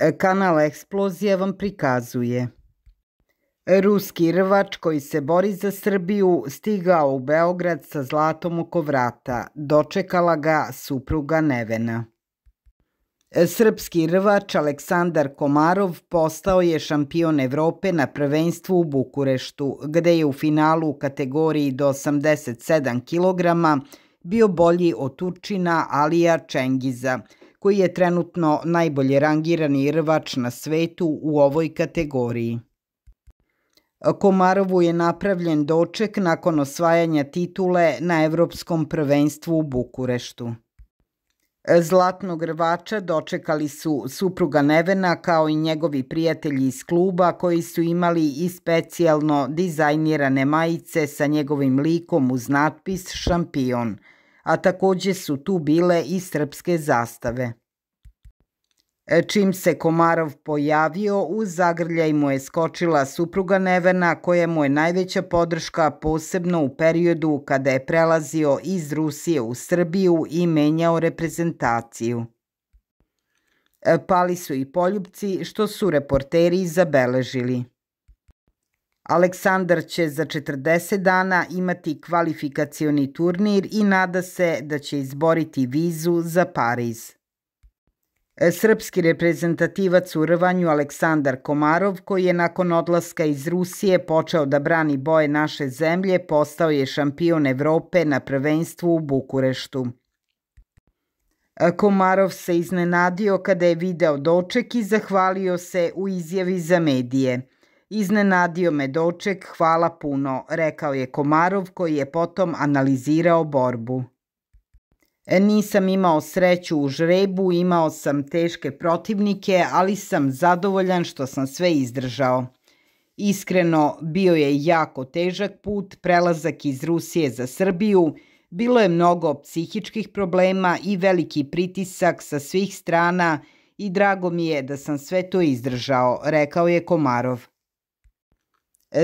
E, kanal Eksplozija vam prikazuje. Ruski rvač koji se bori za Srbiju stigao u Beograd sa zlatom oko vrata. Dočekala ga supruga Nevena. E, srpski rvač Aleksandar Komarov postao je šampion Evrope na prvenstvu u Bukureštu, gde je u finalu u kategoriji do 87 kg bio bolji od Turčina Alija Čengiza – koji je trenutno najbolje rangirani rvač na svetu u ovoj kategoriji. Komarovu je napravljen doček nakon osvajanja titule na Evropskom prvenstvu u Bukureštu. Zlatnog rvača dočekali su supruga Nevena kao i njegovi prijatelji iz kluba koji su imali i specijalno dizajnirane majice sa njegovim likom uz natpis Šampion, a takođe su tu bile i srpske zastave. Čim se Komarov pojavio, u zagrljaj mu je skočila supruga Nevena, koja mu je najveća podrška posebno u periodu kada je prelazio iz Rusije u Srbiju i menjao reprezentaciju. E, pali su i poljubci, što su reporteri zabeležili. Aleksandar će za 40 dana imati kvalifikacioni turnir i nada se da će izboriti vizu za Pariz. Srpski reprezentativac u rvanju Aleksandar Komarov, koji je nakon odlaska iz Rusije počeo da brani boje naše zemlje, postao je šampion Evrope na prvenstvu u Bukureštu. Komarov se iznenadio kada je video doček i zahvalio se u izjavi za medije. Iznenadio me doček, hvala puno, rekao je Komarov koji je potom analizirao borbu. E, nisam imao sreću u žrebu, imao sam teške protivnike, ali sam zadovoljan što sam sve izdržao. Iskreno, bio je jako težak put, prelazak iz Rusije za Srbiju, bilo je mnogo psihičkih problema i veliki pritisak sa svih strana i drago mi je da sam sve to izdržao, rekao je Komarov.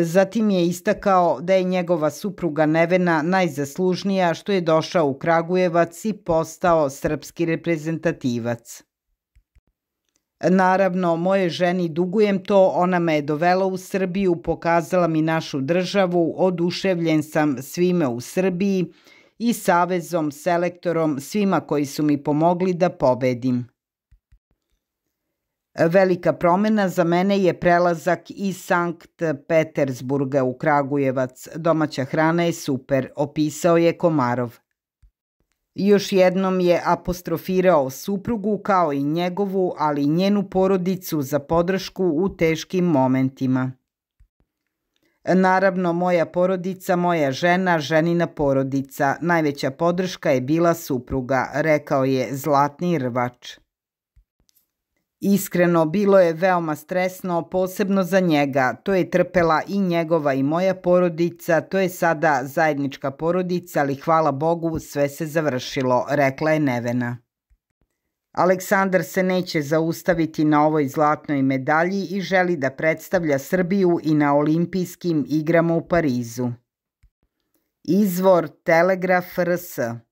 Zatim je istakao da je njegova supruga Nevena najzaslužnija što je došao u Kragujevac i postao srpski reprezentativac. Naravno, moje ženi dugujem to, ona me je dovela u Srbiju, pokazala mi našu državu, oduševljen sam svime u Srbiji i savezom, selektorom, svima koji su mi pomogli da pobedim. Velika promena za mene je prelazak iz Sankt Petersburga u Kragujevac. Domaća hrana je super, opisao je Komarov. Još jednom je apostrofirao suprugu kao i njegovu, ali i njenu porodicu za podršku u teškim momentima. Naravno, moja porodica, moja žena, ženina porodica. Najveća podrška je bila supruga, rekao je Zlatni rvač. Iskreno, bilo je veoma stresno, posebno za njega. To je trpela i njegova i moja porodica, to je sada zajednička porodica, ali hvala Bogu sve se završilo, rekla je Nevena. Aleksandar se neće zaustaviti na ovoj zlatnoj medalji i želi da predstavlja Srbiju i na olimpijskim igrama u Parizu. Izvor Telegraf RS